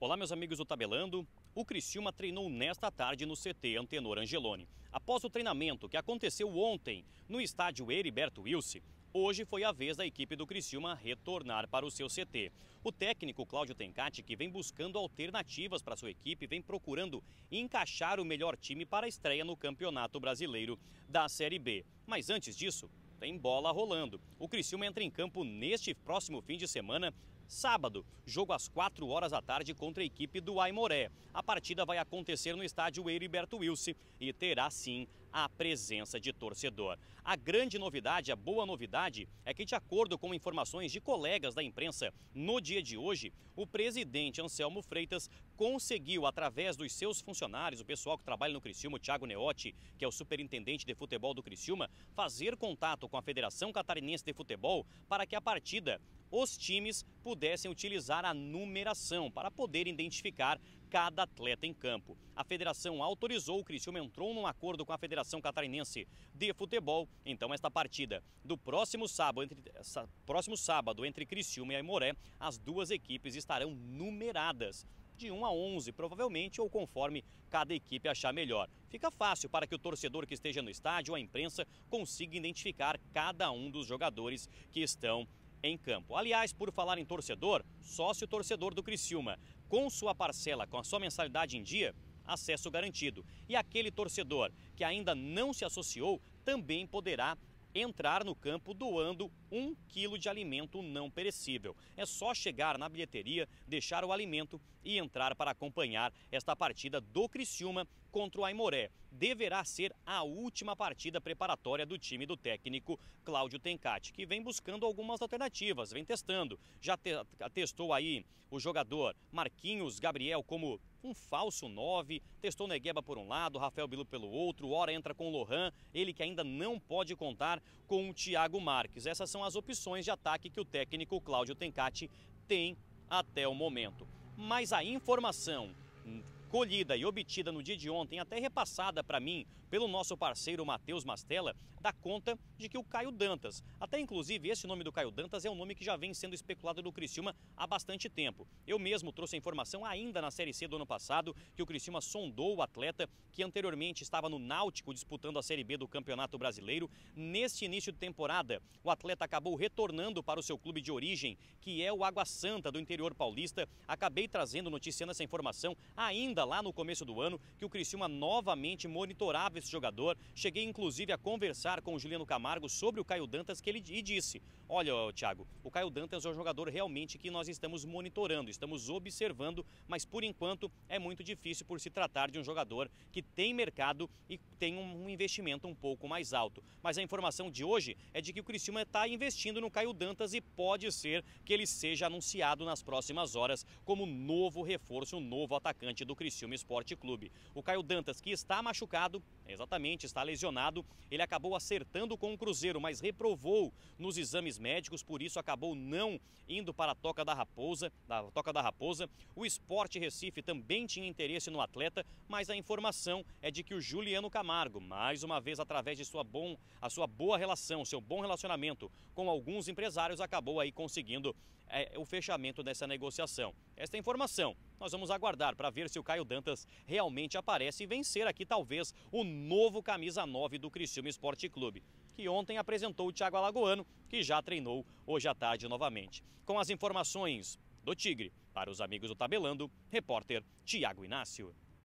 Olá, meus amigos do Tabelando. O Criciúma treinou nesta tarde no CT Antenor Angeloni. Após o treinamento que aconteceu ontem no estádio Heriberto Wilson, hoje foi a vez da equipe do Criciúma retornar para o seu CT. O técnico Cláudio Tencati, que vem buscando alternativas para sua equipe, vem procurando encaixar o melhor time para a estreia no Campeonato Brasileiro da Série B. Mas antes disso, tem bola rolando. O Criciúma entra em campo neste próximo fim de semana Sábado, jogo às 4 horas da tarde contra a equipe do Aimoré. A partida vai acontecer no estádio Heriberto Wilson e terá sim a presença de torcedor. A grande novidade, a boa novidade, é que, de acordo com informações de colegas da imprensa, no dia de hoje, o presidente Anselmo Freitas conseguiu, através dos seus funcionários, o pessoal que trabalha no Criciúma, o Thiago Neotti, que é o superintendente de futebol do Criciúma, fazer contato com a Federação Catarinense de Futebol para que a partida os times pudessem utilizar a numeração para poder identificar cada atleta em campo. A federação autorizou, o Criciúma entrou num acordo com a Federação Catarinense de Futebol, então esta partida do próximo sábado entre, próximo sábado, entre Criciúma e Aimoré, as duas equipes estarão numeradas de 1 a 11, provavelmente, ou conforme cada equipe achar melhor. Fica fácil para que o torcedor que esteja no estádio, a imprensa, consiga identificar cada um dos jogadores que estão em campo. Aliás, por falar em torcedor, sócio torcedor do Criciúma, com sua parcela, com a sua mensalidade em dia, acesso garantido. E aquele torcedor que ainda não se associou também poderá entrar no campo doando um quilo de alimento não perecível. É só chegar na bilheteria, deixar o alimento e entrar para acompanhar esta partida do Criciúma contra o Aimoré. Deverá ser a última partida preparatória do time do técnico Cláudio Tencati, que vem buscando algumas alternativas, vem testando. Já te testou aí o jogador Marquinhos Gabriel como um falso 9, testou Negueba por um lado, Rafael Bilu pelo outro, Hora entra com o Lohan, ele que ainda não pode contar com o Thiago Marques. Essas são as opções de ataque que o técnico Cláudio Tencati tem até o momento. Mas a informação colhida e obtida no dia de ontem, até repassada para mim pelo nosso parceiro Matheus Mastella, dá conta de que o Caio Dantas, até inclusive esse nome do Caio Dantas é um nome que já vem sendo especulado do Criciúma há bastante tempo. Eu mesmo trouxe a informação ainda na Série C do ano passado que o Criciúma sondou o atleta que anteriormente estava no Náutico disputando a Série B do Campeonato Brasileiro. Neste início de temporada, o atleta acabou retornando para o seu clube de origem, que é o Água Santa do interior paulista. Acabei trazendo, noticiando essa informação ainda lá no começo do ano, que o Criciúma novamente monitorava esse jogador. Cheguei inclusive a conversar com o Juliano Camargo sobre o Caio Dantas, que ele e disse: Olha, Thiago, o Caio Dantas é um jogador realmente que nós estamos monitorando, estamos observando, mas por enquanto é muito difícil por se tratar de um jogador que tem mercado e tem um investimento um pouco mais alto. Mas a informação de hoje é de que o Criciúma está investindo no Caio Dantas e pode ser que ele seja anunciado nas próximas horas como novo reforço, novo atacante do Criciúma. Criciúma Esporte Clube. O Caio Dantas, que está machucado, exatamente, está lesionado, ele acabou acertando com o Cruzeiro, mas reprovou nos exames médicos, por isso acabou não indo para a Toca da Raposa. Da Toca da Raposa. O Esporte Recife também tinha interesse no atleta, mas a informação é de que o Juliano Camargo, mais uma vez através de sua bom, a sua boa relação, seu bom relacionamento com alguns empresários, acabou aí conseguindo é, o fechamento dessa negociação. Esta é a informação. Nós vamos aguardar para ver se o Caio Dantas realmente aparece e vencer aqui talvez o novo camisa 9 do Criciúma Esporte Clube, que ontem apresentou o Thiago Alagoano, que já treinou hoje à tarde novamente. Com as informações do Tigre, para os amigos do Tabelando, repórter Thiago Inácio.